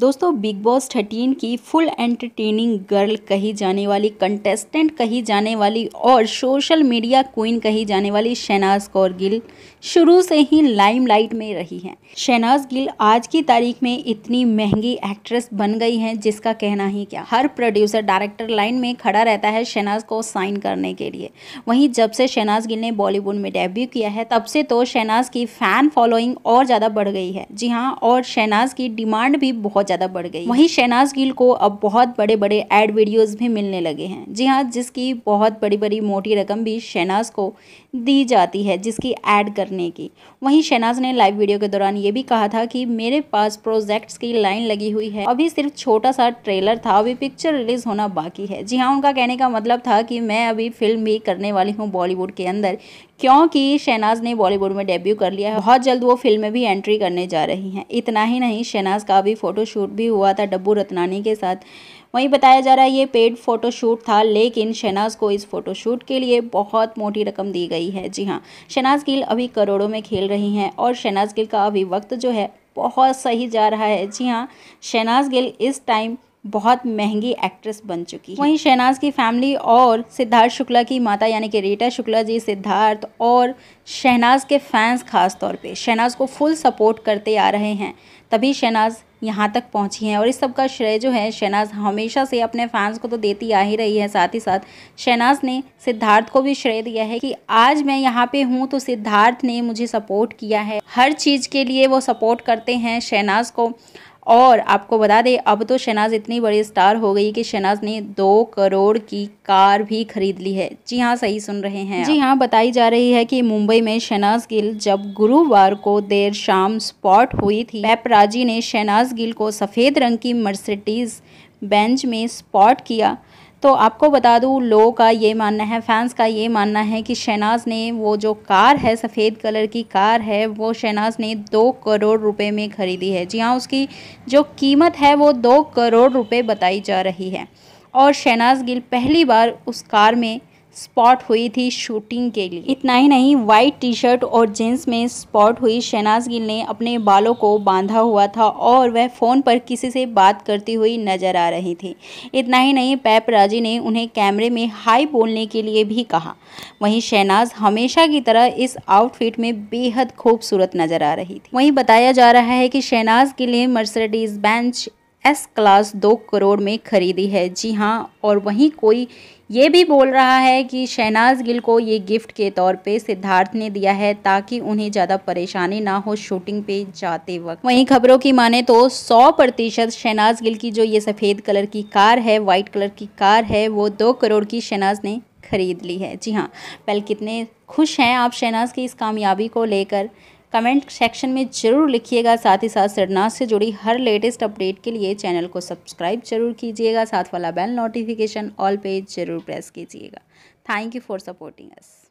दोस्तों बिग बॉस थर्टीन की full entertaining girl कही जाने वाली कंटेस्टेंट कही जाने वाली और सोशल मीडिया क्वीन कही जाने वाली शहनाज कौर गिल शुरू से ही लाइमलाइट में रही हैं शहनाज गिल आज की तारीख में इतनी महंगी एक्ट्रेस बन गई हैं जिसका कहना ही क्या हर प्रोड्यूसर डायरेक्टर लाइन में खड़ा रहता है शहनाज को साइन करने के लिए वहीं जब से शहनाज गिल ने बॉलीवुड में डेब्यू किया है तब से तो शहनाज की फ़ैन फॉलोइंग और ज़्यादा बढ़ गई है जी हाँ और शहनाज की डिमांड भी बहुत बहुत ज़्यादा बढ़ गई वहीं शहनाज गिल को अब बहुत बड़े बड़े एड वीडियोज़ भी मिलने लगे हैं जी हाँ जिसकी बहुत बड़ी बड़ी मोटी रकम भी शहनाज को दी जाती है जिसकी ऐड करने की वहीं शहनाज ने लाइव वीडियो के दौरान ये भी कहा था कि मेरे पास प्रोजेक्ट्स की लाइन लगी हुई है अभी सिर्फ छोटा सा ट्रेलर था अभी पिक्चर रिलीज़ होना बाकी है जी हाँ उनका कहने का मतलब था कि मैं अभी फिल्म भी करने वाली हूँ बॉलीवुड के अंदर क्योंकि शहनाज ने बॉलीवुड में डेब्यू कर लिया है बहुत जल्द वो फिल्म में भी एंट्री करने जा रही हैं इतना ही नहीं शहनाज का भी फोटो फ़ोटोशूट भी हुआ था डब्बू रत्नानी के साथ वहीं बताया जा रहा है ये पेड फ़ोटोशूट था लेकिन शहनाज को इस फ़ोटोशूट के लिए बहुत मोटी रकम दी गई है जी हाँ शहनाज गिल अभी करोड़ों में खेल रही हैं और शहनाज गिल का अभी वक्त जो है बहुत सही जा रहा है जी हाँ शहनाज गिल इस टाइम बहुत महंगी एक्ट्रेस बन चुकी है वहीं शहनाज की फैमिली और सिद्धार्थ शुक्ला की माता यानी कि रीटा शुक्ला जी सिद्धार्थ और शहनाज के फैंस खास तौर पे शहनाज को फुल सपोर्ट करते आ रहे हैं तभी शहनाज यहाँ तक पहुँची हैं और इस सब का श्रेय जो है शहनाज हमेशा से अपने फैंस को तो देती आ ही रही है साथ ही साथ शहनाज ने सिद्धार्थ को भी श्रेय दिया है कि आज मैं यहाँ पे हूँ तो सिद्धार्थ ने मुझे सपोर्ट किया है हर चीज़ के लिए वो सपोर्ट करते हैं शहनाज को और आपको बता दें अब तो शहनाज इतनी बड़ी स्टार हो गई कि शहनाज ने दो करोड़ की कार भी खरीद ली है जी हाँ सही सुन रहे हैं जी हाँ बताई जा रही है कि मुंबई में शहनाज गिल जब गुरुवार को देर शाम स्पॉट हुई थी पैपराजी ने शहनाज गिल को सफ़ेद रंग की मर्सिडीज बेंच में स्पॉट किया तो आपको बता दूँ लोगों का ये मानना है फैंस का ये मानना है कि शहनाज ने वो जो कार है सफ़ेद कलर की कार है वो शहनाज ने दो करोड़ रुपए में ख़रीदी है जी हाँ उसकी जो कीमत है वो दो करोड़ रुपए बताई जा रही है और शहनाज गिल पहली बार उस कार में स्पॉट हुई थी शूटिंग के लिए इतना ही नहीं वाइट टी शर्ट और जींस में स्पॉट हुई शहनाज गिल ने अपने बालों को बांधा हुआ था और वह फ़ोन पर किसी से बात करती हुई नजर आ रही थी इतना ही नहीं पैपराजी ने उन्हें कैमरे में हाई बोलने के लिए भी कहा वहीं शहनाज हमेशा की तरह इस आउटफिट में बेहद खूबसूरत नजर आ रही थी वहीं बताया जा रहा है कि शहनाज के लिए मर्सडीज बेंच एस क्लास दो करोड़ में खरीदी है जी हाँ और वहीं कोई ये भी बोल रहा है कि शहनाज गिल को ये गिफ्ट के तौर पे सिद्धार्थ ने दिया है ताकि उन्हें ज़्यादा परेशानी ना हो शूटिंग पे जाते वक्त वहीं खबरों की माने तो 100 प्रतिशत शहनाज गिल की जो ये सफ़ेद कलर की कार है वाइट कलर की कार है वो दो करोड़ की शहनाज ने खरीद ली है जी हाँ पहले कितने खुश हैं आप शहनाज की इस कामयाबी को लेकर कमेंट सेक्शन में ज़रूर लिखिएगा साथ ही साथ सरनाज से जुड़ी हर लेटेस्ट अपडेट के लिए चैनल को सब्सक्राइब जरूर कीजिएगा साथ वाला बेल नोटिफिकेशन ऑल पे ज़रूर प्रेस कीजिएगा thank you for supporting us